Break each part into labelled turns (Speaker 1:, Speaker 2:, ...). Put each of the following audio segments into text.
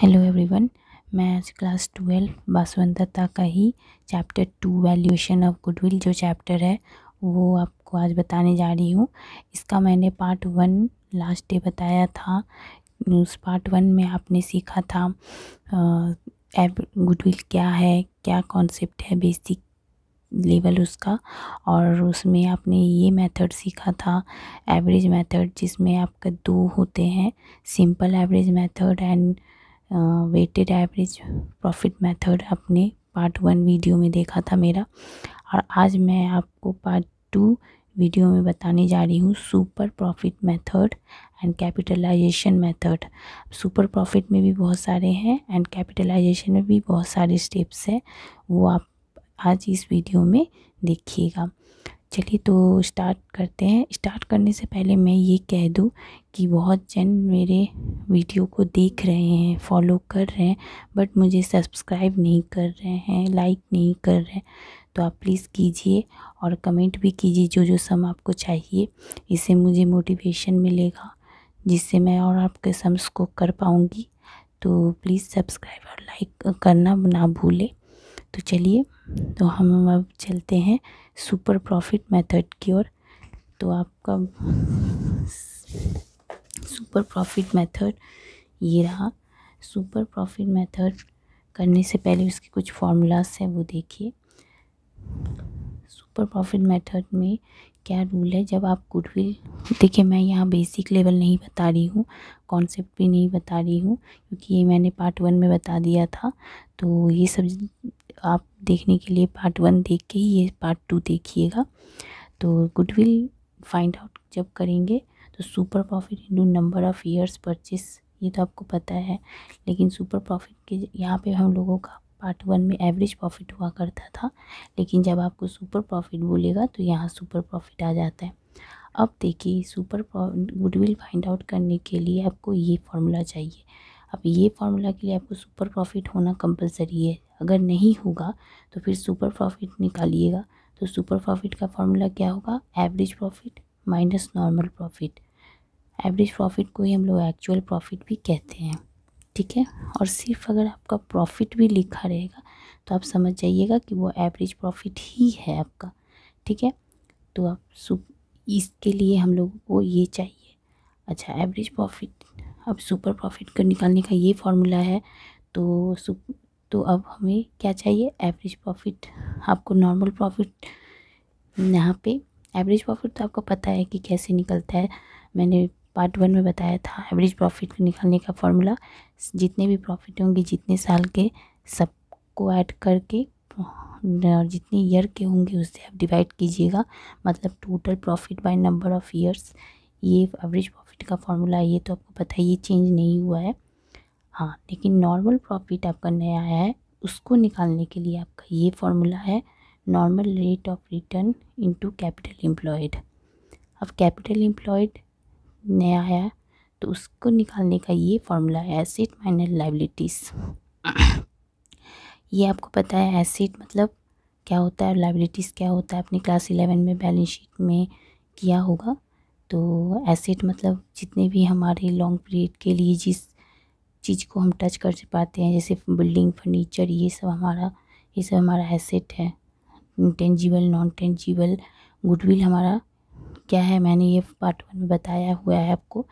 Speaker 1: hello everyone मैं आज class twelve बासवंतता का ही chapter two valuation of goodwill जो चैप्टर है वो आपको आज बताने जा रही हूँ इसका मैंने पार्ट वन लास्ट डे बताया था उस पार्ट वन में आपने सीखा था गुडविल क्या है क्या कॉन्सेप्ट है बेसिक लेवल उसका और उसमें आपने ये मेथड सीखा था एवरेज मेथड जिसमें आपका दो होते हैं simple average method and weighted average profit method अपने पार्ट वन वीडियो में देखा था मेरा और आज मैं आपको पार्ट टू वीडियो में बताने जा रही हूँ super profit method and capitalisation method super profit में भी बहुत सारे हैं एंड कैपिटलाइजेशन में भी बहुत सारे स्टेप्स हैं वो आप आज इस वीडियो में देखिएगा चलिए तो स्टार्ट करते हैं स्टार्ट करने से पहले मैं ये कह दूँ कि बहुत जन मेरे वीडियो को देख रहे हैं फॉलो कर रहे हैं बट मुझे सब्सक्राइब नहीं कर रहे हैं लाइक नहीं कर रहे हैं तो आप प्लीज़ कीजिए और कमेंट भी कीजिए जो जो सम आपको चाहिए इससे मुझे मोटिवेशन मिलेगा जिससे मैं और आपके सम्स को कर पाऊँगी तो प्लीज़ सब्सक्राइब और लाइक करना ना भूलें तो चलिए तो हम अब चलते हैं सुपर प्रॉफिट मेथड की ओर तो आपका सुपर प्रॉफिट मेथड ये रहा सुपर प्रॉफिट मेथड करने से पहले उसके कुछ फॉर्मूलाज हैं वो देखिए सुपर प्रॉफिट मेथड में क्या रूल है जब आप गुडविल देखिए मैं यहाँ बेसिक लेवल नहीं बता रही हूँ कॉन्सेप्ट भी नहीं बता रही हूँ क्योंकि ये मैंने पार्ट वन में बता दिया था तो ये सब आप देखने के लिए पार्ट वन देख के ही ये पार्ट टू देखिएगा तो गुडविल फाइंड आउट जब करेंगे तो super profit into number of years purchase ये तो आपको पता है लेकिन सुपर प्रॉफिट के यहाँ पे हम लोगों का पार्ट वन में एवरेज प्रॉफिट हुआ करता था लेकिन जब आपको सुपर प्रॉफिट बोलेगा तो यहाँ सुपर प्रॉफिट आ जाता है अब देखिए super profit goodwill find out करने के लिए आपको ये फॉर्मूला चाहिए अब ये फार्मूला के लिए आपको सुपर प्रॉफिट होना कंपलसरी है अगर नहीं होगा तो फिर सुपर प्रॉफिट निकालिएगा तो सुपर प्रॉफिट का फार्मूला क्या होगा average profit minus normal profit average profit को ही हम लोग एक्चुअल प्रॉफिट भी कहते हैं ठीक है और सिर्फ अगर आपका प्रॉफिट भी लिखा रहेगा तो आप समझ जाइएगा कि वो एवरेज प्रॉफिट ही है आपका ठीक है तो आप इसके लिए हम लोगों को ये चाहिए अच्छा एवरेज प्रॉफिट अब सुपर प्रॉफिट का निकालने का ये फार्मूला है तो तो अब हमें क्या चाहिए एवरेज प्रॉफिट आपको नॉर्मल प्रॉफिट यहाँ पे एवरेज प्रॉफिट तो आपको पता है कि कैसे निकलता है मैंने पार्ट वन में बताया था एवरेज प्रॉफिट निकालने का फार्मूला जितने भी प्रॉफिट होंगे जितने साल के सबको ऐड करके और जितने ईयर के होंगे उससे आप डिवाइड कीजिएगा मतलब total profit by number of years ये एवरेज प्रॉफिट का फॉर्मूला ये तो आपको पता है ये चेंज नहीं हुआ है हाँ लेकिन नॉर्मल प्रॉफिट आपका नया आया है उसको निकालने के लिए आपका ये फार्मूला है normal rate of return into capital employed अब कैपिटल एम्प्लॉयड नया आया तो उसको निकालने का ये फार्मूला है एसेट माइनस लाइबिलिटीज़ ये आपको पता है एसेट मतलब क्या होता है लाइबिलिटीज़ क्या होता है अपनी क्लास इलेवन में बैलेंस शीट में किया होगा तो एसिड मतलब जितने भी हमारे लॉन्ग पीरियड के लिए जिस चीज़ को हम टच कर पाते हैं जैसे बिल्डिंग फर्नीचर ये सब हमारा ये सब हमारा एसेट है टेंजिबल नॉन टेंजिबल गुडविल हमारा क्या है मैंने ये पार्ट वन में बताया हुआ है आपको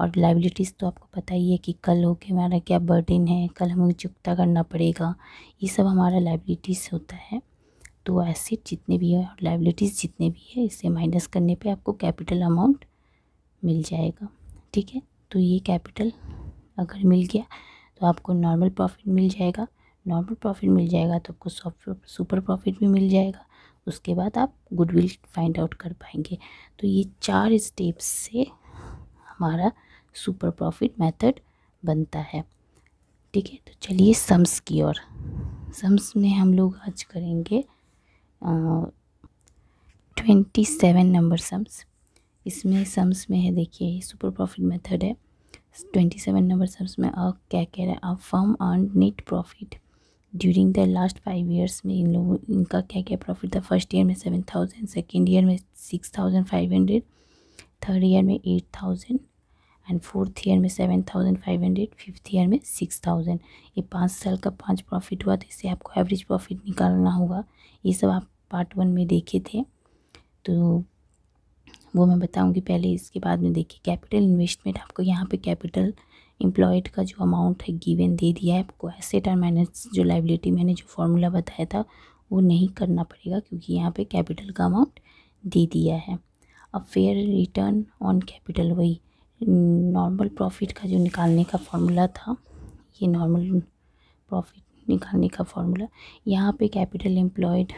Speaker 1: और लाइबिलिटीज़ तो आपको पता ही है कि कल हो के हमारा क्या बर्डन है कल हमें चुकता करना पड़ेगा ये सब हमारा लाइबिलिटीज़ होता है तो एसिड जितने भी है और लाइबिलिटीज़ जितने भी है इसे माइनस करने पे आपको कैपिटल अमाउंट मिल जाएगा ठीक है तो ये कैपिटल अगर मिल गया तो आपको नॉर्मल प्रॉफिट मिल जाएगा नॉर्मल प्रॉफिट मिल जाएगा तो आपको सॉफ्ट सुपर प्रॉफिट भी मिल जाएगा उसके बाद आप गुडविल फाइंड आउट कर पाएंगे तो ये चार स्टेप्स से हमारा सुपर प्रॉफिट मेथड बनता है ठीक है तो चलिए सम्स की ओर सम्स में हम लोग आज करेंगे ट्वेंटी सेवन नंबर सम्स इसमें सम्स में है देखिए ये सुपर प्रॉफिट मेथड है ट्वेंटी सेवन नंबर सम्स में अब क्या कह रहा है अब firm earn net profit during the last five years में इन लोगों इनका क्या क्या प्रॉफिट था फर्स्ट ईयर में सेवन थाउजेंड सेकेंड ईयर में six thousand five hundred third year में eight thousand and fourth year में seven thousand five hundred fifth year में सिक्स थाउजेंड ये पाँच साल का पाँच प्रॉफिट हुआ तो इससे आपको एवरेज प्रॉफिट निकालना होगा ये सब आप पार्ट वन में देखे थे तो वो मैं बताऊंगी पहले इसके बाद में देखिए कैपिटल इन्वेस्टमेंट आपको यहाँ पे कैपिटल एम्प्लॉयड का जो अमाउंट है गिवन दे दिया है आपको एसेट और मैनेज जो लाइबिलिटी मैंने जो फॉर्मूला बताया था वो नहीं करना पड़ेगा क्योंकि यहाँ पे कैपिटल का अमाउंट दे दिया है अब फेयर रिटर्न ऑन कैपिटल वही नॉर्मल प्रॉफिट का जो निकालने का फार्मूला था ये नॉर्मल प्रॉफिट निकालने का फार्मूला यहाँ पे कैपिटल एम्प्लॉयड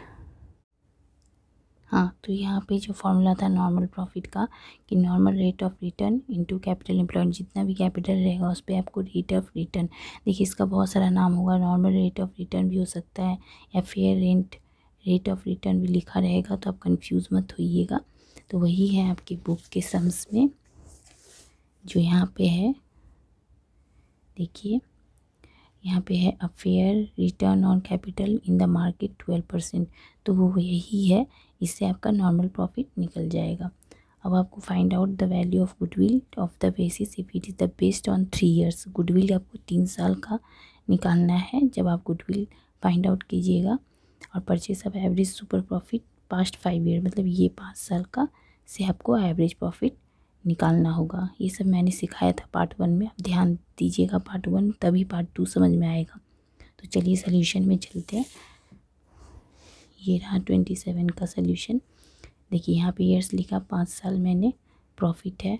Speaker 1: हाँ तो यहाँ पे जो फॉर्मूला था नॉर्मल प्रॉफिट का कि normal rate of return into capital employed जितना भी कैपिटल रहेगा उस पर आपको रेट ऑफ रिटर्न देखिए इसका बहुत सारा नाम होगा नॉर्मल रेट ऑफ रिटर्न भी हो सकता है या fair rent rate of return भी लिखा रहेगा तो आप कन्फ्यूज़ मत होइएगा तो वही है आपकी बुक के सम्स में जो यहाँ पे है देखिए यहाँ पे है a fair return on capital in the market twelve percent तो वो यही है इससे आपका नॉर्मल प्रॉफिट निकल जाएगा अब आपको find out the value of goodwill of the basis if it is the based on three years goodwill आपको तीन साल का निकालना है जब आप गुडविल फाइंड आउट कीजिएगा और purchase of average super profit past five year मतलब ये पाँच साल का से आपको एवरेज प्रॉफिट निकालना होगा ये सब मैंने सिखाया था पार्ट वन में आप ध्यान दीजिएगा पार्ट वन तभी पार्ट टू समझ में आएगा तो चलिए सल्यूशन में चलते हैं ये रहा ट्वेंटी सेवन का सोल्यूशन देखिए यहाँ पे ईयर्स लिखा पाँच साल मैंने प्रॉफिट है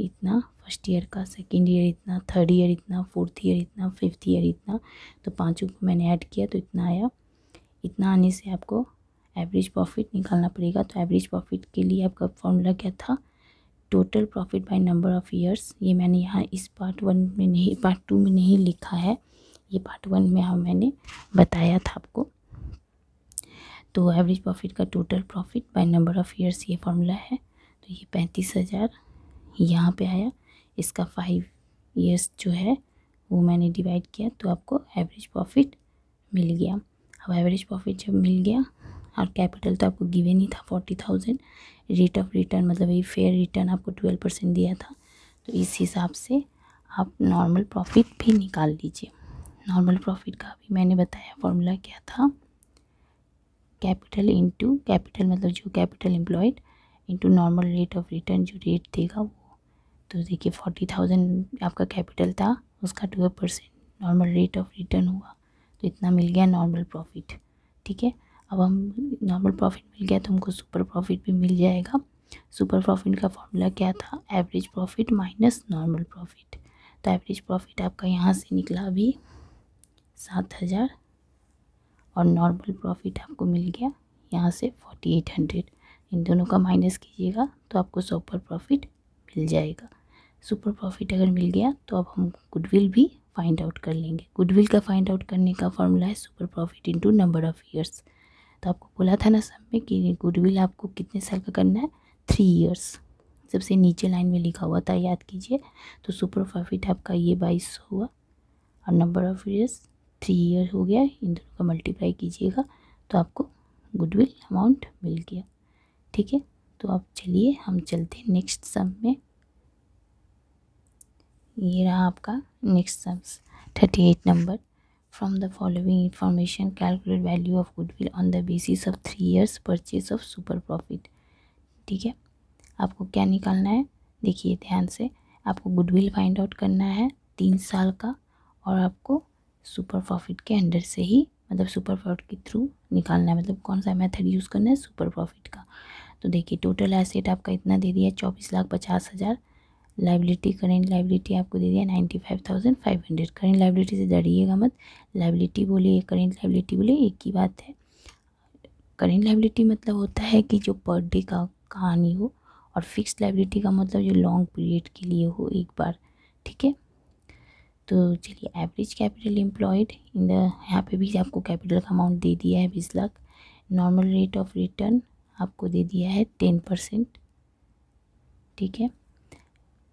Speaker 1: इतना फर्स्ट ईयर का सेकेंड ईयर इतना थर्ड ईयर इतना फोर्थ ईयर इतना फिफ्थ ईयर इतना तो पाँचों को मैंने ऐड किया तो इतना आया इतना आने से आपको एवरेज प्रॉफिट निकालना पड़ेगा तो एवरेज प्रॉफिट के लिए आपका फॉर्मूला क्या था total profit by number of years ये मैंने यहाँ इस पार्ट वन में नहीं पार्ट टू में नहीं लिखा है ये पार्ट वन में हम मैंने बताया था आपको तो एवरेज प्रॉफिट का total profit by number of years ये फार्मूला है तो ये पैंतीस हज़ार यहाँ पर आया इसका फाइव ईयर्स जो है वो मैंने डिवाइड किया तो आपको एवरेज प्रॉफिट मिल गया अब एवरेज प्रॉफिट जब मिल गया और कैपिटल तो आपको गिवेन ही था forty thousand rate of return मतलब ये फेयर रिटर्न आपको ट्वेल्व परसेंट दिया था तो इस हिसाब से आप नॉर्मल प्रॉफिट भी निकाल लीजिए नॉर्मल प्रॉफिट का भी मैंने बताया फॉर्मूला क्या था कैपिटल इनटू कैपिटल मतलब जो capital employed into normal rate of return जो रेट देगा वो तो देखिए फोर्टी थाउजेंड आपका कैपिटल था उसका twelve percent normal rate of return हुआ तो इतना मिल गया नॉर्मल प्रॉफिट ठीक है अब हम नॉर्मल प्रॉफिट मिल गया तो हमको सुपर प्रॉफिट भी मिल जाएगा सुपर प्रॉफिट का फॉर्मूला क्या था average profit minus normal profit तो एवरेज प्रॉफिट आपका यहाँ से निकला अभी सात हज़ार और नॉर्मल प्रॉफिट आपको मिल गया यहाँ से फोर्टी एट हंड्रेड इन दोनों का माइनस कीजिएगा तो आपको सुपर प्रॉफिट मिल जाएगा सुपर प्रॉफिट अगर मिल गया तो अब हम गुडविल भी फाइंड आउट कर लेंगे गुडविल का फाइंड आउट करने का फॉर्मूला है super profit into number of years तो आपको बोला था ना सब में कि गुडविल आपको कितने साल का करना है थ्री ईयर्स सबसे नीचे लाइन में लिखा हुआ था याद कीजिए तो सुपर प्रॉफिट आपका ये बाईस सौ हुआ और number of years three year हो गया इन दोनों का मल्टीप्लाई कीजिएगा तो आपको गुडविल अमाउंट मिल गया ठीक है तो आप चलिए हम चलते हैं नेक्स्ट सम में ये रहा आपका next sum thirty eight number from the following information calculate value of goodwill on the basis of three years purchase of super profit ठीक है आपको क्या निकालना है देखिए ध्यान से आपको गुडविल फाइंड आउट करना है तीन साल का और आपको सुपर प्रॉफिट के अंडर से ही मतलब सुपर प्रॉफिट के थ्रू निकालना है मतलब कौन सा मेथड यूज़ करना है सुपर प्रॉफिट का तो देखिए टोटल एसेट आपका इतना दे दिया चौबीस लाख पचास हज़ार लाइबिलिटी करेंट लाइबिलिटी आपको दे दिया ninety five thousand five hundred current liability से डरिएगा मत लाइबिलिटी बोलिए करेंट लाइबिलिटी बोलिए एक ही बात है करेंट लाइबिलिटी मतलब होता है कि जो पर डे का कहानी हो और फिक्स लाइबिलिटी का मतलब जो लॉन्ग पीरियड के लिए हो एक बार ठीक है तो चलिए average capital employed in the यहाँ पे भी आपको कैपिटल का अमाउंट दे दिया है बीस lakh normal rate of return आपको दे दिया है टेन परसेंट ठीक है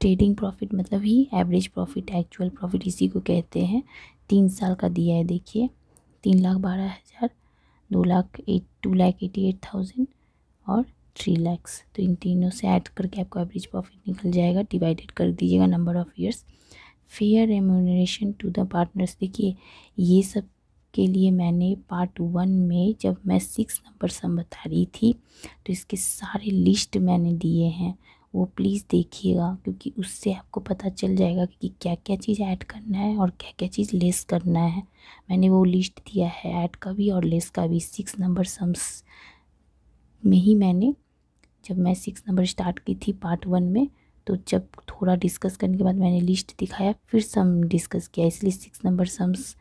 Speaker 1: ट्रेडिंग प्रॉफिट मतलब ही एवरेज प्रॉफिट एक्चुअल प्रॉफिट इसी को कहते हैं तीन साल का दिया है देखिए तीन लाख बारह हज़ार दो lakh eight two lakh eighty eight thousand और थ्री लैक्स तो इन तीनों से ऐड करके आपको एवरेज प्रॉफिट निकल जाएगा डिवाइडेड कर दीजिएगा number of years fair remuneration to the partners देखिए ये सब के लिए मैंने पार्ट वन में जब मैं सिक्स नंबर सम बता रही थी तो इसके सारे लिस्ट मैंने दिए हैं वो प्लीज़ देखिएगा क्योंकि उससे आपको पता चल जाएगा कि क्या क्या चीज़ ऐड करना है और क्या क्या चीज़ लेस करना है मैंने वो लिस्ट दिया है ऐड का भी और लेस का भी सिक्स नंबर सम्स में ही मैंने जब मैं सिक्स नंबर स्टार्ट की थी पार्ट वन में तो जब थोड़ा डिस्कस करने के बाद मैंने लिस्ट दिखाया फिर सम डिस्कस किया इसलिए सिक्स नंबर सम्स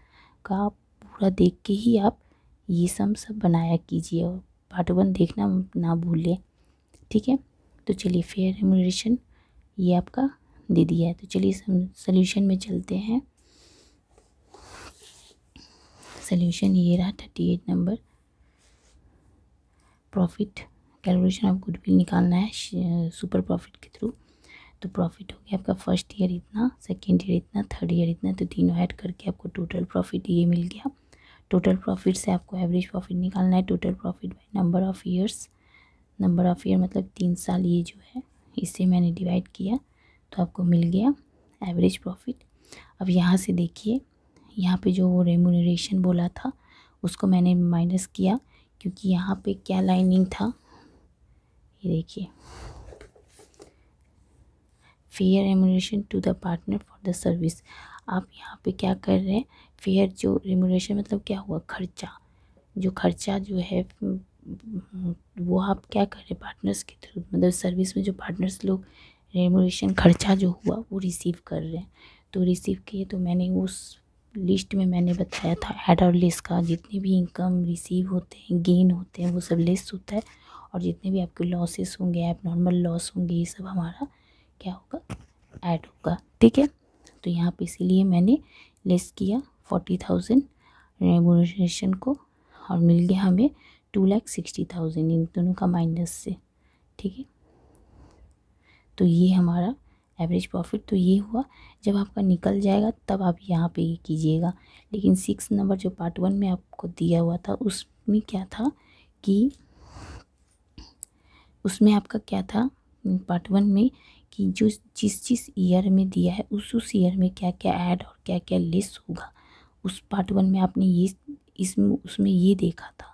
Speaker 1: का पूरा देख के ही आप ये सम सब बनाया कीजिए और पार्ट वन देखना ना भूलें ठीक है तो चलिए फेयर रेमोरेशन ये आपका दे दिया है तो चलिए सोल्यूशन में चलते हैं सोल्यूशन ये रहा thirty eight number profit calculation of goodwill निकालना है सुपर प्रॉफिट के थ्रू तो प्रॉफिट हो गया आपका फर्स्ट ईयर इतना सेकेंड ईयर इतना थर्ड ईयर इतना तो तीनों ऐड करके आपको टोटल प्रॉफिट ये मिल गया टोटल प्रॉफिट से आपको एवरेज प्रॉफिट निकालना है total profit by number of years number of year मतलब तीन साल ये जो है इसे मैंने डिवाइड किया तो आपको मिल गया एवरेज प्रॉफिट अब यहाँ से देखिए यहाँ पे जो वो रेमोनरेशन बोला था उसको मैंने माइनस किया क्योंकि यहाँ पे क्या लाइनिंग था ये देखिए fair remuneration to the partner for the service आप यहाँ पे क्या कर रहे हैं फेयर जो रेमोनरेशन मतलब क्या हुआ खर्चा जो खर्चा जो है वो आप क्या करें पार्टनर्स के थ्रू मतलब सर्विस में जो पार्टनर्स लोग रेमोरेशन खर्चा जो हुआ वो रिसीव कर रहे हैं तो रिसीव किए तो मैंने उस लिस्ट में मैंने बताया था एड और लेस का जितने भी इनकम रिसीव होते हैं गेन होते हैं वो सब लेस होता है और जितने भी आपके लॉसेस होंगे आप नॉर्मल लॉस होंगे ये सब हमारा क्या होगा ऐड होगा ठीक है तो यहाँ पे इसीलिए मैंने लेस किया फोर्टी थाउजेंड रेमोरेशन को और मिल गया हमें टू लैख सिक्सटी थाउजेंड इन दोनों का माइनस से ठीक है तो ये हमारा एवरेज प्रॉफिट तो ये हुआ जब आपका निकल जाएगा तब आप यहाँ पे ये कीजिएगा लेकिन सिक्स नंबर जो पार्ट वन में आपको दिया हुआ था उसमें क्या था कि उसमें आपका क्या था पार्ट वन में कि जो जिस जिस ईयर में दिया है उस उस ईयर में क्या क्या ऐड और क्या क्या लेस होगा उस पार्ट वन में आपने ये इस उसमें ये देखा था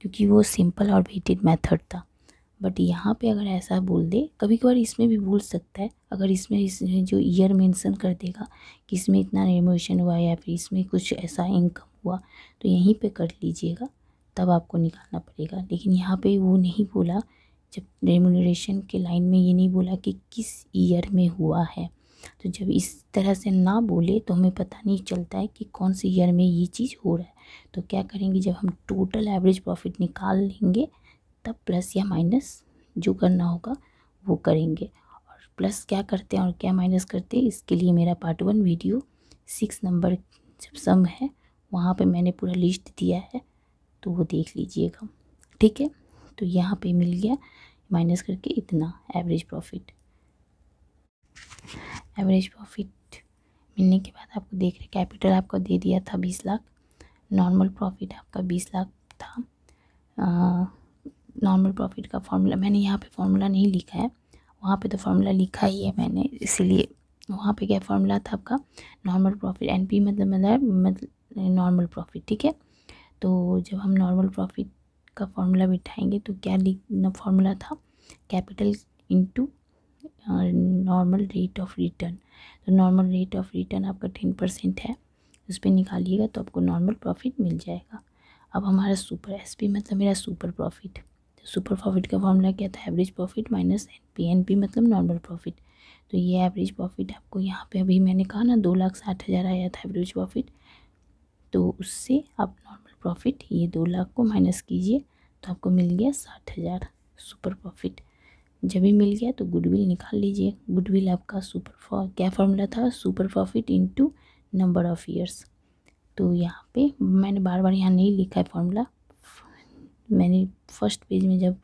Speaker 1: क्योंकि वो सिंपल और वेटेड मेथड था बट यहाँ पे अगर ऐसा बोल दे कभी कभार इसमें भी भूल सकता है अगर इसमें इस जो ईयर मेंशन कर देगा कि इसमें इतना रिमोशन हुआ या फिर इसमें कुछ ऐसा इनकम हुआ तो यहीं पे कर लीजिएगा तब आपको निकालना पड़ेगा लेकिन यहाँ पे वो नहीं बोला जब रेमोनरेशन के लाइन में ये नहीं बोला कि किस ईयर में हुआ है तो जब इस तरह से ना बोले तो हमें पता नहीं चलता है कि कौन से ईयर में ये चीज़ हो रहा है तो क्या करेंगे जब हम टोटल एवरेज प्रॉफिट निकाल लेंगे तब प्लस या माइनस जो करना होगा वो करेंगे और प्लस क्या करते हैं और क्या माइनस करते हैं इसके लिए मेरा part one video six number जब सम है वहाँ पे मैंने पूरा लिस्ट दिया है तो वो देख लीजिएगा ठीक है तो यहाँ पे मिल गया माइनस करके इतना एवरेज प्रॉफिट एवरेज प्रॉफिट मिलने के बाद आपको देख रहे कैपिटल आपको दे दिया था बीस लाख नॉर्मल प्रॉफिट आपका बीस लाख था नॉर्मल प्रॉफिट का फार्मूला मैंने यहाँ पे फार्मूला नहीं लिखा है वहाँ पे तो फार्मूला लिखा ही है मैंने इसीलिए वहाँ पे क्या फार्मूला था आपका नॉर्मल प्रॉफिट एन पी मतलब मतलब मतलब नॉर्मल प्रॉफिट ठीक है तो जब हम नॉर्मल प्रॉफिट का फार्मूला बिठाएंगे तो क्या लिखना फार्मूला था capital into normal rate of return तो नॉर्मल रेट ऑफ रिटर्न आपका टेन परसेंट है उस पर निकालिएगा तो आपको नॉर्मल प्रॉफिट मिल जाएगा अब हमारा सुपर एस पी मतलब मेरा सुपर प्रॉफिट तो सुपर प्रॉफिट का फॉर्मूला क्या था average profit minus N P N P मतलब नॉर्मल प्रॉफिट तो ये एवरेज प्रॉफिट आपको यहाँ पे अभी मैंने कहा ना दो लाख साठ हज़ार आया था एवरेज प्रॉफिट तो उससे आप नॉर्मल प्रॉफिट ये दो लाख को माइनस कीजिए तो आपको मिल गया साठ हज़ार सुपर प्रॉफिट जब भी मिल गया तो गुडविल निकाल लीजिए गुडविल आपका सुपर क्या फॉर्मूला था super profit into number of years तो यहाँ पे मैंने बार बार यहाँ नहीं लिखा है फॉर्मूला मैंने फर्स्ट पेज में जब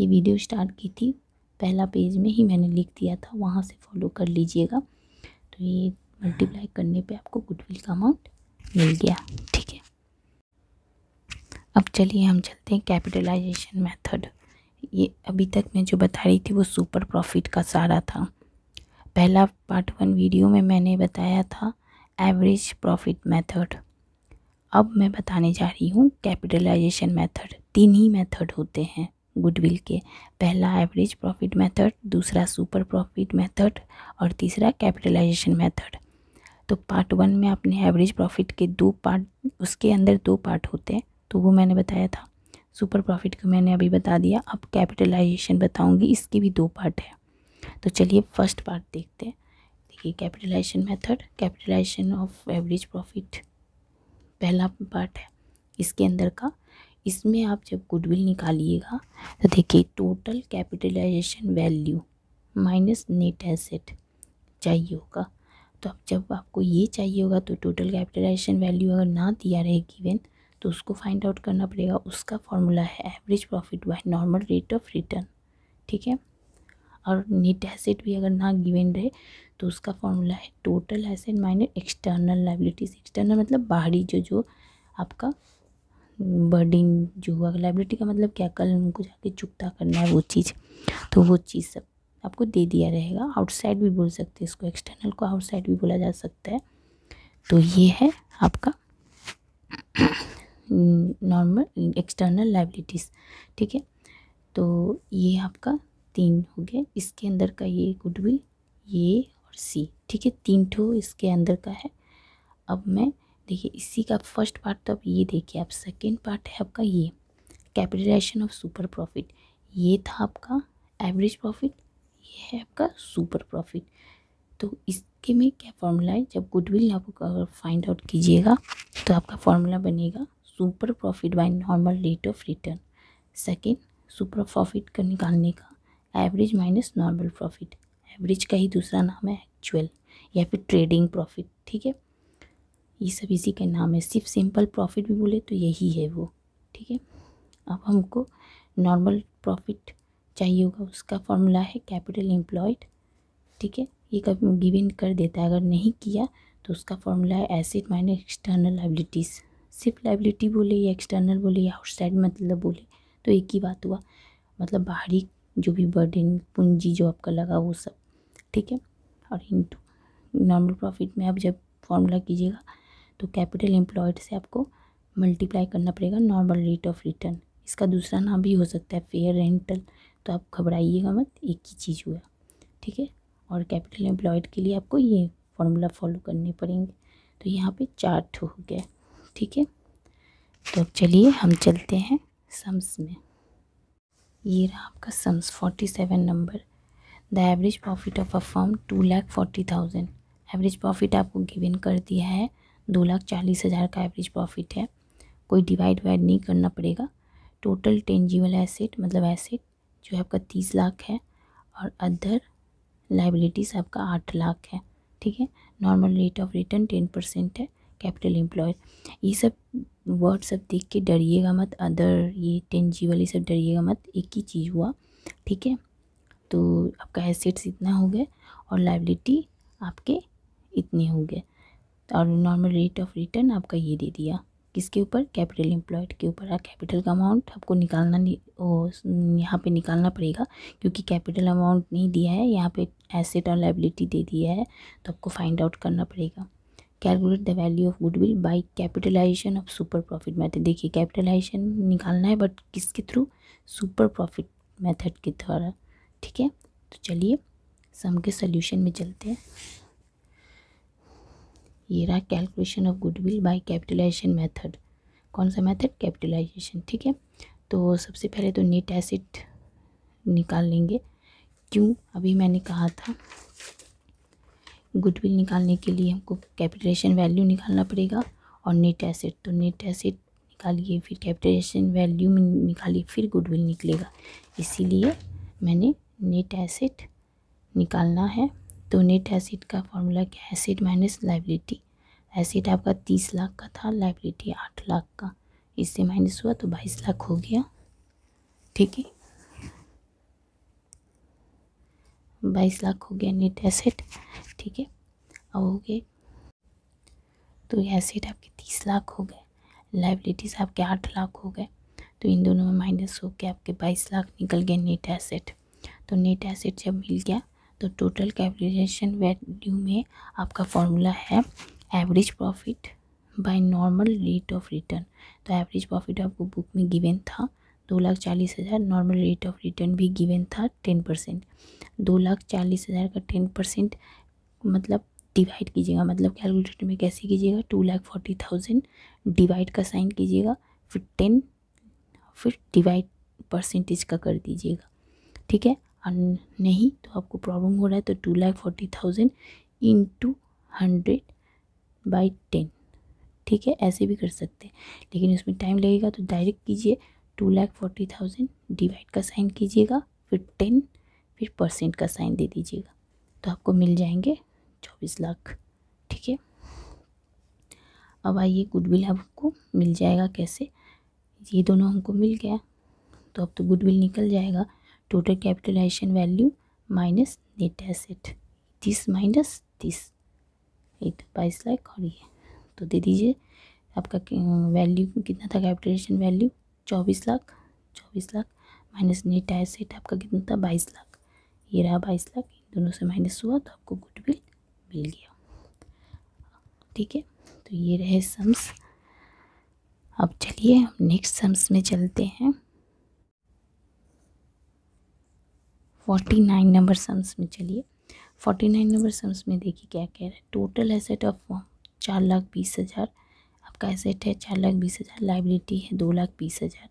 Speaker 1: ये वीडियो स्टार्ट की थी पहला पेज में ही मैंने लिख दिया था वहाँ से फॉलो कर लीजिएगा तो ये मल्टीप्लाई करने पे आपको गुडविल का अमाउंट मिल गया ठीक है अब चलिए हम चलते हैं कैपिटलाइजेशन मेथड ये अभी तक मैं जो बता रही थी वो सुपर प्रॉफिट का सारा था पहला पार्ट वन वीडियो में मैंने बताया था एवरेज प्रॉफिट मेथड अब मैं बताने जा रही हूँ कैपिटलाइजेशन मेथड तीन ही मेथड होते हैं गुडविल के पहला एवरेज प्रॉफिट मेथड दूसरा सुपर प्रॉफिट मेथड और तीसरा कैपिटलाइजेशन मेथड तो पार्ट वन में आपने एवरेज प्रॉफिट के दो पार्ट उसके अंदर दो पार्ट होते हैं तो वो मैंने बताया था सुपर प्रॉफिट को मैंने अभी बता दिया अब कैपिटलाइजेशन बताऊंगी इसके भी दो पार्ट है तो चलिए फर्स्ट पार्ट देखते हैं देखिए capitalisation method capitalisation of average profit पहला पार्ट है इसके अंदर का इसमें आप जब गुडविल निकालिएगा तो देखिए total capitalisation value minus net asset चाहिए होगा तो अब जब आपको ये चाहिए होगा तो टोटल कैपिटलाइजेशन वैल्यू अगर ना दिया रहे गिवन तो उसको फाइंड आउट करना पड़ेगा उसका फॉर्मूला है average profit by normal rate of return ठीक है और नेट एसेट भी अगर ना गिवेन रहे तो उसका फॉर्मूला है total asset minus external liabilities external मतलब बाहरी जो जो आपका बर्डिंग जो हुआ लाइबिलिटी का मतलब क्या कल उनको जाके चुकता करना है वो चीज़ तो वो चीज़ सब आपको दे दिया रहेगा आउटसाइड भी बोल सकते हैं इसको एक्सटर्नल को आउटसाइड भी बोला जा सकता है तो ये है आपका नॉर्मल एक्सटर्नल लाइबिलिटीज़ ठीक है तो ये आपका तीन हो गए इसके अंदर का ये गुडविल ये और सी ठीक है तीन ठो इसके अंदर का है अब मैं देखिए इसी का फर्स्ट पार्ट तो अब ये देखिए आप सेकेंड पार्ट है आपका ये कैपिटलाइजेशन ऑफ सुपर प्रॉफिट ये था आपका एवरेज प्रॉफिट ये है आपका सुपर प्रॉफिट तो इसके में क्या फॉर्मूला है जब गुडविल आप अगर फाइंड आउट कीजिएगा तो आपका फॉर्मूला बनेगा super profit by normal rate of return second super profit का निकालने का average minus normal profit average का ही दूसरा नाम है एक्चुअल या फिर ट्रेडिंग प्रॉफिट ठीक है ये सब इसी का नाम है सिर्फ सिंपल प्रॉफिट भी बोले तो यही है वो ठीक है अब हमको नॉर्मल प्रॉफिट चाहिए होगा उसका फॉर्मूला है कैपिटल एम्प्लॉयड ठीक है ये कभी गिविन कर देता है अगर नहीं किया तो उसका फॉर्मूला है एसिड माइनस एक्सटर्नल लाइबिलिटीज़ सिर्फ लाइबिलिटी बोले या एक्सटर्नल बोले या आउटसाइड मतलब बोले तो एक ही बात हुआ मतलब बाहरी जो भी बर्डन पूंजी जो आपका लगा वो सब ठीक है और इंटू नॉर्मल प्रॉफिट में आप जब फॉर्मूला कीजिएगा तो कैपिटल एम्प्लॉयड से आपको मल्टीप्लाई करना पड़ेगा नॉर्मल रेट ऑफ रिटर्न इसका दूसरा नाम भी हो सकता है फेयर रेंटल तो आप घबराइएगा मत एक ही चीज़ हुआ ठीक है और कैपिटल एम्प्लॉयड के लिए आपको ये फॉर्मूला फॉलो करने पड़ेंगे तो यहाँ पे चार्ट हो गया ठीक है तो अब चलिए हम चलते हैं सम्स में ये रहा आपका sums forty seven number the average profit of a firm two lakh forty thousand average profit आपको गिवन कर दिया है दो लाख चालीस हज़ार का एवरेज प्रॉफिट है कोई डिवाइड वाइड नहीं करना पड़ेगा टोटल टेंजिबल एसेट मतलब एसेट जो है आपका तीस लाख है और अदर लाइबिलिटीज़ आपका आठ लाख है ठीक है normal rate of return ten percent है कैपिटल एम्प्लॉय ये सब वर्ड सब देख के डरिएगा मत अदर ये टेन जी वाली सब डरिएगा मत एक ही चीज़ हुआ ठीक है तो आपका एसेट्स इतना हो गया और लाइबिलिटी आपके इतने हो गए और नॉर्मल रेट ऑफ रिटर्न आपका ये दे दिया किसके ऊपर कैपिटल एम्प्लॉयड के ऊपर कैपिटल का अमाउंट आपको निकालना नहीं यहाँ पे निकालना पड़ेगा क्योंकि कैपिटल अमाउंट नहीं दिया है यहाँ पे एसेट और लाइबिलिटी दे दिया है तो आपको फाइंड आउट करना पड़ेगा calculate the value of goodwill by capitalisation of super profit method देखिए कैपिटलाइजेशन निकालना है बट किसके थ्रू सुपर प्रॉफिट मैथड के द्वारा ठीक है तो चलिए सम के सोल्यूशन में चलते हैं ये रहा calculation of goodwill by capitalisation method कौन सा मेथड कैपिटलाइजेशन ठीक है तो सबसे पहले तो नेट एसिड निकाल लेंगे क्यों अभी मैंने कहा था गुडविल निकालने के लिए हमको कैपिटलेशन वैल्यू निकालना पड़ेगा और नेट एसेट तो नेट एसेट निकालिए फिर कैपिटलेशन वैल्यू में निकालिए फिर गुडविल निकलेगा इसीलिए मैंने नेट एसेट निकालना है तो नेट एसेट का फॉर्मूला क्या है एसेट माइनस लाइबिलिटी एसेट आपका तीस लाख का था लाइबिलिटी आठ लाख का इससे माइनस हुआ तो बाईस लाख हो गया ठीक है बाईस लाख हो गया नेट एसेट ठीक है अब हो गए तो ये एसेट आपके तीस लाख हो गए लाइबिलिटीज़ आपके आठ लाख हो गए तो इन दोनों में माइनस हो के आपके बाईस लाख निकल गए नेट एसेट तो नेट एसेट जब मिल गया तो टोटल कैलकुलेशन वैल्यू में आपका फॉर्मूला है average profit by normal rate of return तो एवरेज प्रॉफिट आपको बुक में गिवेन था दो लाख चालीस हज़ार नॉर्मल रेट ऑफ रिटर्न भी गिवन था टेन परसेंट दो लाख चालीस हज़ार का टेन परसेंट मतलब डिवाइड कीजिएगा मतलब कैलकुलेटर में कैसे कीजिएगा two lakh forty thousand divide का साइन कीजिएगा फिर टेन फिर डिवाइड परसेंटेज का कर दीजिएगा ठीक है और नहीं तो आपको प्रॉब्लम हो रहा है तो two lakh forty thousand into hundred by ten ठीक है ऐसे भी कर सकते हैं लेकिन उसमें टाइम लगेगा तो डायरेक्ट कीजिए two lakh forty thousand divide का साइन कीजिएगा फिर टेन फिर परसेंट का साइन दे दीजिएगा तो आपको मिल जाएंगे चौबीस लाख ठीक है अब आइए गुडविल आपको मिल जाएगा कैसे ये दोनों हमको मिल गया तो अब तो गुडविल निकल जाएगा total capitalisation value minus net asset तीस माइनस तीस ये तो बाईस लाख और ये तो दे दीजिए आपका वैल्यू कितना था कैपिटलाइजेशन वैल्यू चौबीस लाख चौबीस लाख माइनस नेट एसेट आपका कितना था बाईस लाख ये रहा बाईस लाख इन दोनों से माइनस हुआ तो आपको गुडविल मिल गया ठीक है तो ये रहे सम्स अब चलिए हम नेक्स्ट सम्स में चलते हैं फोर्टी नाइन नंबर सम्स में चलिए फोर्टी नाइन नंबर सम्स में देखिए क्या कह रहा है टोटल एसेट ऑफ चार लाख बीस हज़ार आपका एसेट है चार लाख बीस हज़ार लाइबिलिटी है दो लाख बीस हज़ार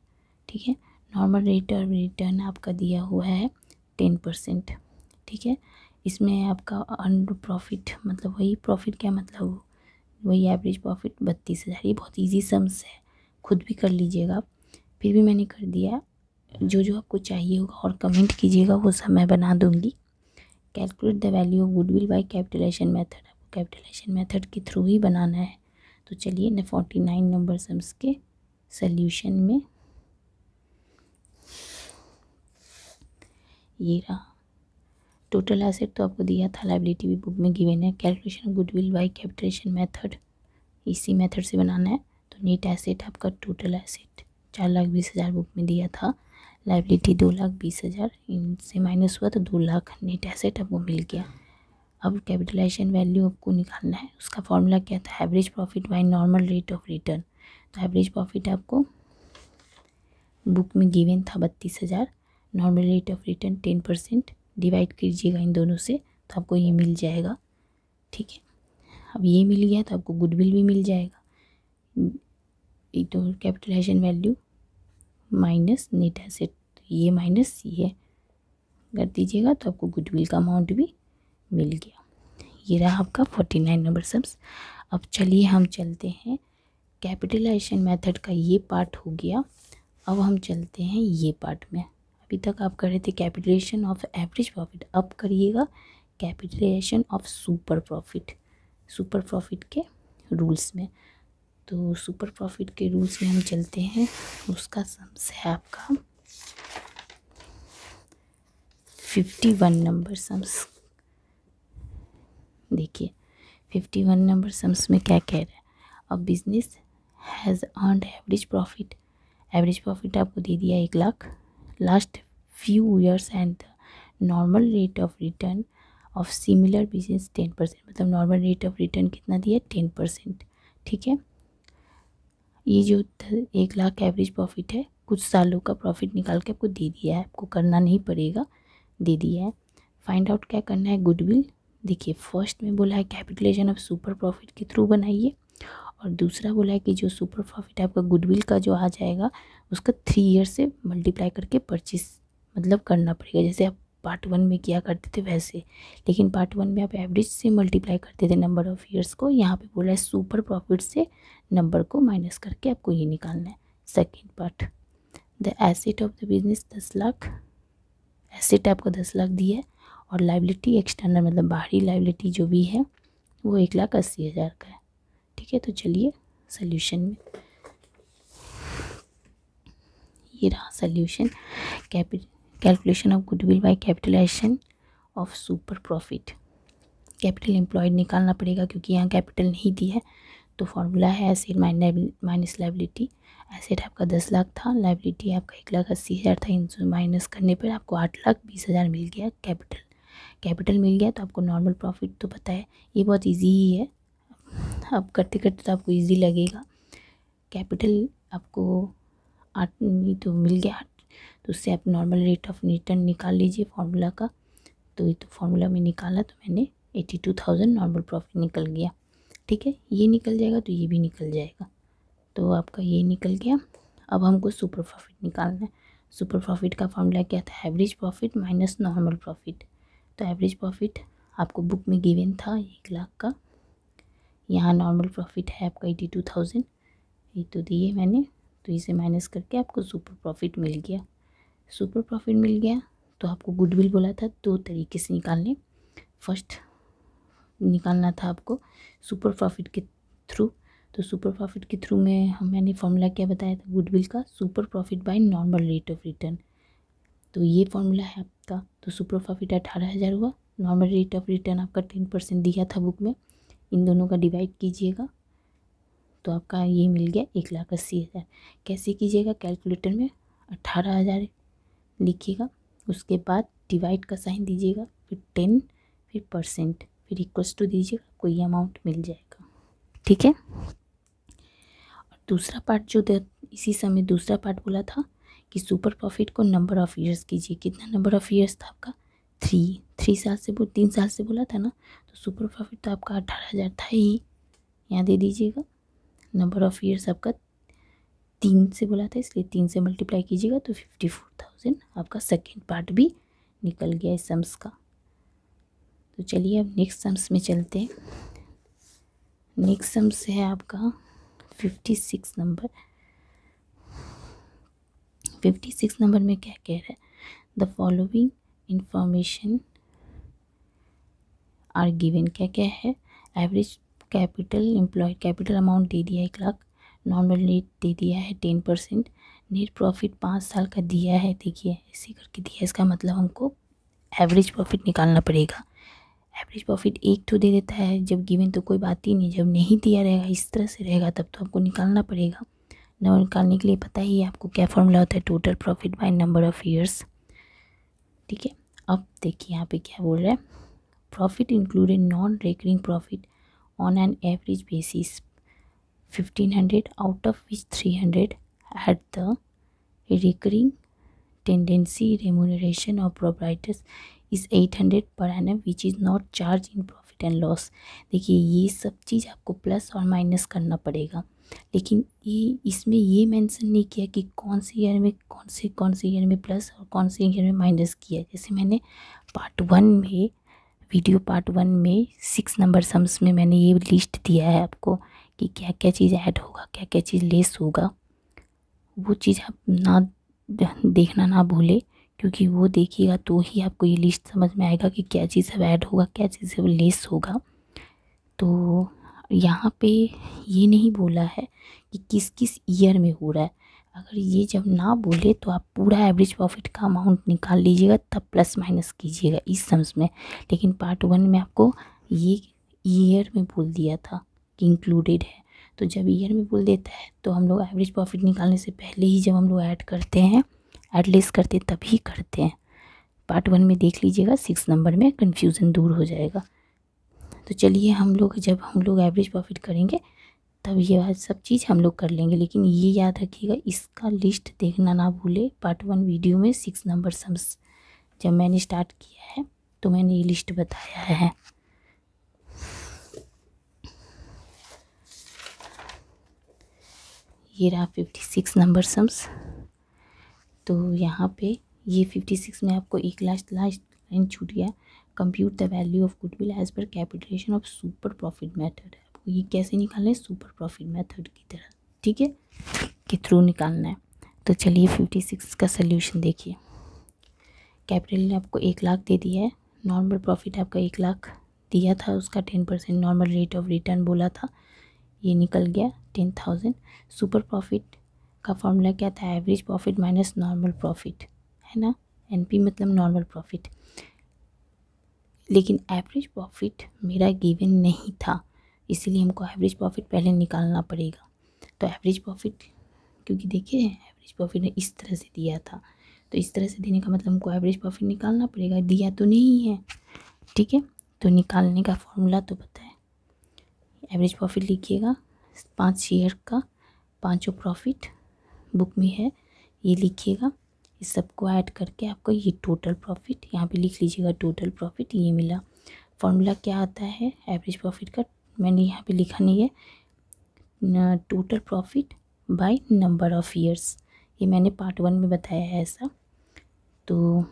Speaker 1: ठीक है नॉर्मल रेट और रिटर्न आपका दिया हुआ है टेन परसेंट ठीक है इसमें आपका अन प्रॉफिट मतलब वही प्रॉफिट क्या मतलब वही एवरेज प्रॉफिट बत्तीस हज़ार ये बहुत इजी सम्स है खुद भी कर लीजिएगा आप फिर भी मैंने कर दिया जो जो आपको चाहिए होगा और कमेंट कीजिएगा वो सब मैं बना दूँगी calculate the value of goodwill by capitalisation method आपको कैपिटलाइजेशन मेथड के थ्रू ही बनाना है तो चलिए ना फोर्टी नाइन नंबर सम्स के सल्यूशन में ये रहा टोटल एसेट तो आपको दिया था लाइबिलिटी भी बुक में गिवेन है calculation goodwill by capitalisation method इसी मेथड से बनाना है तो नेट एसेट आपका टोटल एसेट चार लाख बीस हज़ार बुक में दिया था लाइबिलिटी दो लाख बीस हज़ार इनसे माइनस हुआ तो दो लाख नेट एसेट आपको मिल गया अब कैपिटलाइजेशन वैल्यू आपको निकालना है उसका फॉर्मूला क्या था average profit by normal rate of return तो एवरेज प्रॉफिट आपको बुक में गिवन था बत्तीस हज़ार normal rate of return ten percent divide कीजिएगा इन दोनों से तो आपको ये मिल जाएगा ठीक है अब ये मिल गया तो आपको गुडविल भी मिल जाएगा तो capitalisation value minus net asset ये माइनस ये कर दीजिएगा तो आपको गुडविल का अमाउंट भी मिल गया ये रहा आपका फोर्टी नाइन नंबर सब्स अब चलिए हम चलते हैं कैपिटलाइजेशन मेथड का ये पार्ट हो गया अब हम चलते हैं ये पार्ट में अभी तक आप कर रहे थे कैपिटलाइजेशन ऑफ एवरेज प्रॉफिट अब करिएगा capitalisation of super profit super profit के रूल्स में तो सुपर प्रॉफिट के रूल्स में हम चलते हैं उसका सम्स है आपका फिफ्टी वन नंबर सम्स देखिए फिफ्टी वन नंबर सम्स में क्या कह रहा है अब business has earn average profit average profit आपको दे दिया एक lakh last few years and normal rate of return of similar business ten percent मतलब नॉर्मल रेट ऑफ रिटर्न कितना दिया टेन परसेंट ठीक है ये जो एक लाख एवरेज प्रॉफिट है कुछ सालों का प्रॉफिट निकाल के आपको दे दिया है आपको करना नहीं पड़ेगा दे दिया है फाइंड आउट क्या करना है गुडविल देखिए फर्स्ट में बोला है कैपिटलेशन ऑफ सुपर प्रॉफिट के थ्रू बनाइए और दूसरा बोला है कि जो सुपर प्रॉफिट आपका गुडविल का जो आ जाएगा उसका थ्री ईयर से मल्टीप्लाई करके परचेस मतलब करना पड़ेगा जैसे आप पार्ट वन में किया करते थे वैसे लेकिन पार्ट वन में आप एवरेज से मल्टीप्लाई करते थे नंबर ऑफ़ ईयर्स को यहाँ पे बोला है सुपर प्रॉफिट से नंबर को माइनस करके आपको ये निकालना है second part the asset of the business दस लाख एसेट आपको दस लाख दिया है और लाइबिलिटी एक्सटर्नल मतलब बाहरी लाइबिलिटी जो भी है वो एक लाख अस्सी हज़ार का है ठीक है तो चलिए सल्यूशन में ये रहा सल्यूशन कैपि calculation of goodwill by capitalisation of super profit capital employed निकालना पड़ेगा क्योंकि यहाँ कैपिटल नहीं दिया है तो फॉर्मूला है एसेट माइनस लाइबिलिटी एसेट आपका दस लाख था लाइबिलिटी आपका एक लाख अस्सी हज़ार था इन माइनस करने पर आपको आठ लाख बीस हज़ार मिल गया कैपिटल कैपिटल मिल गया तो आपको नॉर्मल प्रॉफिट तो पता है ये बहुत ईजी ही है आप करते करते तो आपको ईजी लगेगा कैपिटल आपको आठ तो मिल गया आठ तो उससे आप नॉर्मल रेट ऑफ रिटर्न निकाल लीजिए फार्मूला का तो ये तो फार्मूला में निकाला तो मैंने eighty two thousand normal profit निकल गया ठीक है ये निकल जाएगा तो ये भी निकल जाएगा तो आपका ये निकल गया अब हमको सुपर प्रॉफिट निकालना है सुपर प्रॉफिट का फॉर्मूला क्या था average profit minus normal profit तो एवरेज प्रॉफिट आपको बुक में गिवन था एक लाख का यहाँ नॉर्मल प्रॉफिट है आपका एटी टू थाउजेंड ये तो दिए मैंने तो इसे माइनस करके आपको सुपर प्रॉफिट मिल गया सुपर प्रॉफिट मिल गया तो आपको गुडविल बोला था दो तरीके से निकालने फर्स्ट निकालना था आपको सुपर प्रॉफिट के थ्रू तो सुपर प्रॉफिट के थ्रू में हम मैंने फॉर्मूला क्या बताया था गुडविल का super profit by normal rate of return तो ये फॉर्मूला है का तो सुपर प्रॉफिट अठारह हज़ार हुआ नॉर्मल रेट ऑफ रिटर्न आपका टेन परसेंट दिया था बुक में इन दोनों का डिवाइड कीजिएगा तो आपका ये मिल गया एक लाख अस्सी हज़ार कैसे कीजिएगा कैलकुलेटर में अट्ठारह हज़ार लिखिएगा उसके बाद डिवाइड का साइन दीजिएगा फिर टेन फिर परसेंट फिर इक्वल्स टू दीजिएगा आपको ये अमाउंट मिल जाएगा ठीक है और दूसरा पार्ट जो इसी समय दूसरा पार्ट बोला था कि सुपर प्रॉफिट को नंबर ऑफ़ ईयर्स कीजिए कितना नंबर ऑफ़ ईयर्स था आपका थ्री थ्री साल से बोल तीन साल से बोला था ना तो सुपर प्रॉफिट तो आपका अठारह हज़ार था ही यहाँ दे दीजिएगा नंबर ऑफ़ ईयर्स आपका तीन से बोला था इसलिए तीन से मल्टीप्लाई कीजिएगा तो फिफ्टी फोर थाउजेंड आपका सेकेंड पार्ट भी निकल गया इस सम्स का तो चलिए अब नेक्स्ट सम्स में चलते हैं नेक्स्ट सम्स है आपका fifty six number fifty six number में क्या कह रहा है the following information are given क्या क्या है average capital employ capital amount दे दिया है एक लाख नॉर्मल रेट दे दिया है टेन परसेंट नेट प्रॉफिट पाँच साल का दिया है देखिए इसी करके दिया इसका मतलब हमको एवरेज प्रॉफिट निकालना पड़ेगा एवरेज प्रॉफिट एक तो दे देता है जब गिवन तो कोई बात ही नहीं जब नहीं दिया रहेगा इस तरह से रहेगा तब तो हमको निकालना पड़ेगा नंबर निकालने के लिए पता ही है आपको क्या फॉर्मूला होता है total profit by number of years ठीक है अब देखिए यहाँ पे क्या बोल रहा है profit included non recurring profit on an average basis fifteen hundred out of which three hundred at the remuneration of proprietors is eight hundred per annum which is not charge in profit and loss देखिए ये सब चीज़ आपको plus और minus करना पड़ेगा लेकिन ये इसमें ये मेंशन नहीं किया कि कौन से ईयर में कौन से कौन से ईयर में प्लस और कौन से ईयर में माइनस किया जैसे मैंने पार्ट वन में वीडियो पार्ट वन में सिक्स नंबर सम्स में मैंने ये लिस्ट दिया है आपको कि क्या क्या चीज़ ऐड होगा क्या क्या चीज़ लेस होगा वो चीज़ आप ना देखना ना भूलें क्योंकि वो देखिएगा तो ही आपको ये लिस्ट समझ में आएगा कि क्या चीज़ अब ऐड होगा क्या चीज़ अब लेस होगा तो यहाँ पे ये नहीं बोला है कि किस किस ईयर में हो रहा है अगर ये जब ना बोले तो आप पूरा एवरेज प्रॉफिट का अमाउंट निकाल लीजिएगा तब प्लस माइनस कीजिएगा इस सम्स में लेकिन पार्ट वन में आपको ये ईयर में बोल दिया था कि इंक्लूडेड है तो जब ईयर में बोल देता है तो हम लोग एवरेज प्रॉफिट निकालने से पहले ही जब हम लोग ऐड करते हैं ऐड लेस करते तभी करते हैं पार्ट वन में देख लीजिएगा सिक्स नंबर में कन्फ्यूज़न दूर हो जाएगा तो चलिए हम लोग जब हम लोग एवरेज प्रॉफिट करेंगे तब ये सब चीज़ हम लोग कर लेंगे लेकिन ये याद रखिएगा इसका लिस्ट देखना ना भूले पार्ट वन वीडियो में सिक्स नंबर सम्स जब मैंने स्टार्ट किया है तो मैंने ये लिस्ट बताया है ये रहा फिफ्टी सिक्स नंबर सम्स तो यहाँ पे ये फिफ्टी सिक्स में आपको एक लास्ट लास्ट लाइन छूट गया compute the value of goodwill as per capitalisation of super profit method है आपको ये कैसे निकालना है सुपर प्रॉफिट मेथड की तरह ठीक है के थ्रू निकालना है तो चलिए फिफ्टी सिक्स का सल्यूशन देखिए कैपिटल ने आपको एक लाख दे दिया है नॉर्मल प्रॉफिट आपका एक लाख दिया था उसका ten percent normal rate of return बोला था ये निकल गया टेन थाउजेंड सुपर प्रॉफिट का फॉर्मूला क्या था average profit minus normal profit है ना एनपी मतलब नॉर्मल प्रॉफिट लेकिन एवरेज प्रॉफिट मेरा गिवन नहीं था इसीलिए हमको एवरेज प्रॉफिट पहले निकालना पड़ेगा तो एवरेज प्रॉफिट क्योंकि देखिए एवरेज प्रॉफिट ने इस तरह से दिया था तो इस तरह से देने का मतलब हमको एवरेज प्रॉफिट निकालना पड़ेगा दिया तो नहीं है ठीक है तो निकालने का फॉर्मूला तो पता है एवरेज प्रॉफिट लिखिएगा पाँच शेयर का पाँचों प्रॉफिट बुक में है ये लिखिएगा इस सबको ऐड करके आपको ये टोटल प्रॉफिट यहाँ पे लिख लीजिएगा टोटल प्रॉफिट ये मिला फॉर्मूला क्या आता है एवरेज प्रॉफिट का मैंने यहाँ पे लिखा नहीं है total profit by number of years ये मैंने पार्ट वन में बताया है ऐसा तो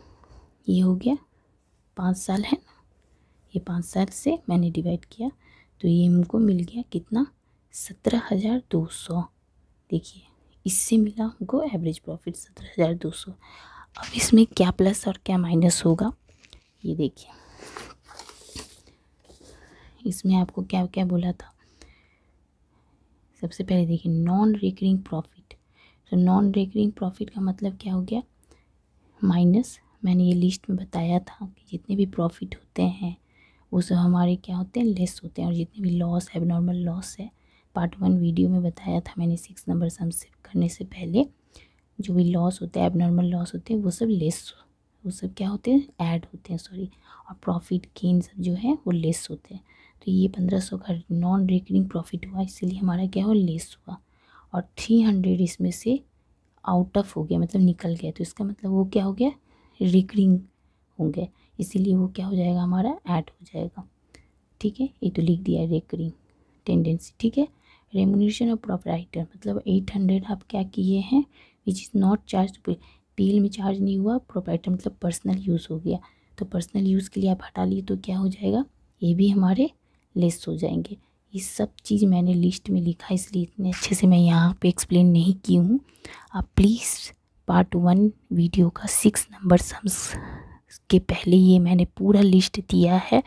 Speaker 1: ये हो गया पाँच साल है ना ये पाँच साल से मैंने डिवाइड किया तो ये हमको मिल गया कितना सत्रह हज़ार दो सौ देखिए इससे मिला हमको एवरेज प्रॉफिट सत्रह हज़ार दो सौ अब इसमें क्या प्लस और क्या माइनस होगा ये देखिए इसमें आपको क्या क्या बोला था सबसे पहले देखिए नॉन रिकरिंग प्रॉफिट तो नॉन रिकरिंग प्रॉफिट का मतलब क्या हो गया माइनस मैंने ये लिस्ट में बताया था कि जितने भी प्रॉफिट होते हैं वो सब हमारे क्या होते हैं लेस होते हैं और जितने भी लॉस एबनॉर्मल लॉस है पार्ट वन वीडियो में बताया था मैंने सिक्स नंबर सम करने से पहले जो भी लॉस होता है एबनॉर्मल लॉस होते हैं वो सब लेस वो सब क्या होते हैं ऐड होते हैं सॉरी और प्रॉफिट गेन सब जो है वो लेस होते हैं तो ये पंद्रह सौ का नॉन रिकरिंग प्रॉफिट हुआ इसीलिए हमारा क्या हुआ लेस हुआ और थ्री हंड्रेड इसमें से आउट ऑफ हो गया मतलब निकल गया तो इसका मतलब वो क्या हो गया रिकरिंग गया इसीलिए वो क्या हो जाएगा हमारा ऐड हो जाएगा ठीक है ये तो लिख दिया है रेकरिंग टेंडेंसी ठीक है रेमोनेशन ऑफ राइटर मतलब एट हंड्रेड आप क्या किए हैं which is not charge bill में चार्ज नहीं हुआ प्रोपराइटर मतलब पर्सनल यूज़ हो गया तो पर्सनल यूज़ के लिए आप हटा लिए तो क्या हो जाएगा ये भी हमारे लेस हो जाएंगे ये सब चीज़ मैंने लिस्ट में लिखा इसलिए इतने अच्छे से मैं यहाँ पे एक्सप्लेन नहीं की हूँ आप प्लीज़ पार्ट वन वीडियो का सिक्स नंबर सम्स के पहले ये मैंने पूरा लिस्ट दिया है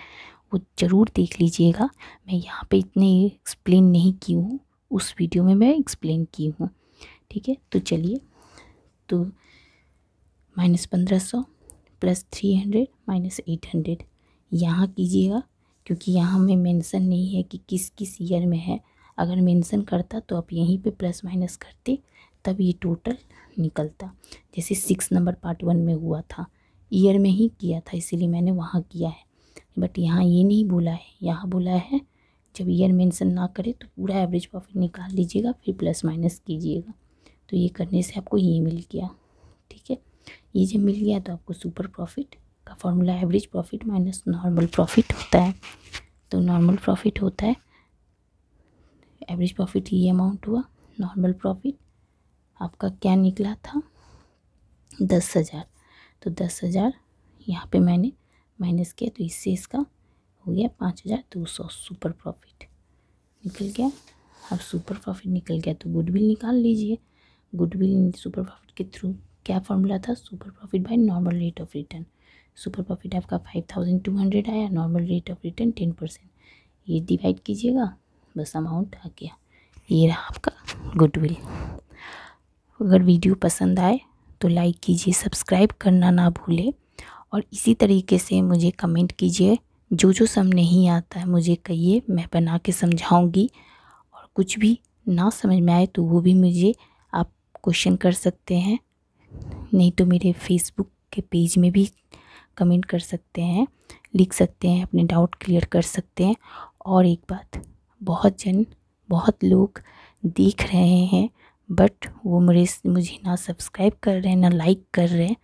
Speaker 1: वो ज़रूर देख लीजिएगा मैं यहाँ पे इतने एक्सप्लेन नहीं की हूँ उस वीडियो में मैं एक्सप्लेन की हूँ ठीक है तो चलिए तो माइनस पंद्रह सौ plus three hundred minus eight hundred यहाँ कीजिएगा क्योंकि यहाँ में मेंशन नहीं है कि किस किस ईयर में है अगर मेंशन करता तो आप यहीं पे प्लस माइनस करते तब ये टोटल निकलता जैसे सिक्स नंबर पार्ट वन में हुआ था ईयर में ही किया था इसीलिए मैंने वहाँ किया है बट यहाँ ये नहीं बोला है यहाँ बोला है जब ईयर मेंशन ना करे तो पूरा एवरेज प्रॉफिट निकाल लीजिएगा फिर प्लस माइनस कीजिएगा तो ये करने से आपको ये मिल गया ठीक है ये जब मिल गया तो आपको सुपर प्रॉफिट का formula average profit minus normal profit होता है तो नॉर्मल प्रॉफिट होता है एवरेज प्रॉफिट ये अमाउंट हुआ नॉर्मल प्रॉफिट आपका क्या निकला था दस हज़ार तो दस हज़ार यहाँ पर मैंने माइनस किया तो इससे इसका हो गया पाँच हज़ार दो सौ सुपर प्रॉफिट निकल गया अब सुपर प्रॉफिट निकल गया तो गुडविल निकाल लीजिए गुडविल सुपर प्रॉफिट के थ्रू क्या फॉर्मूला था super profit by normal rate of return super profit आपका फाइव थाउजेंड टू हंड्रेड आया normal rate of return ten percent ये डिवाइड कीजिएगा बस अमाउंट आ गया ये रहा आपका गुडविल अगर वीडियो पसंद आए तो लाइक कीजिए सब्सक्राइब करना ना भूलें और इसी तरीके से मुझे कमेंट कीजिए जो जो सम नहीं आता है मुझे कहिए मैं बना के समझाऊँगी और कुछ भी ना समझ में आए तो वो भी मुझे आप क्वेश्चन कर सकते हैं नहीं तो मेरे फेसबुक के पेज में भी कमेंट कर सकते हैं लिख सकते हैं अपने डाउट क्लियर कर सकते हैं और एक बात बहुत जन बहुत लोग देख रहे हैं बट वो मेरे मुझे ना सब्सक्राइब कर रहे हैं ना लाइक कर रहे हैं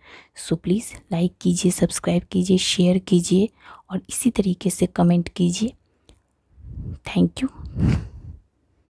Speaker 1: सो प्लीज़ लाइक कीजिए सब्सक्राइब कीजिए शेयर कीजिए और इसी तरीके से कमेंट कीजिए थैंक यू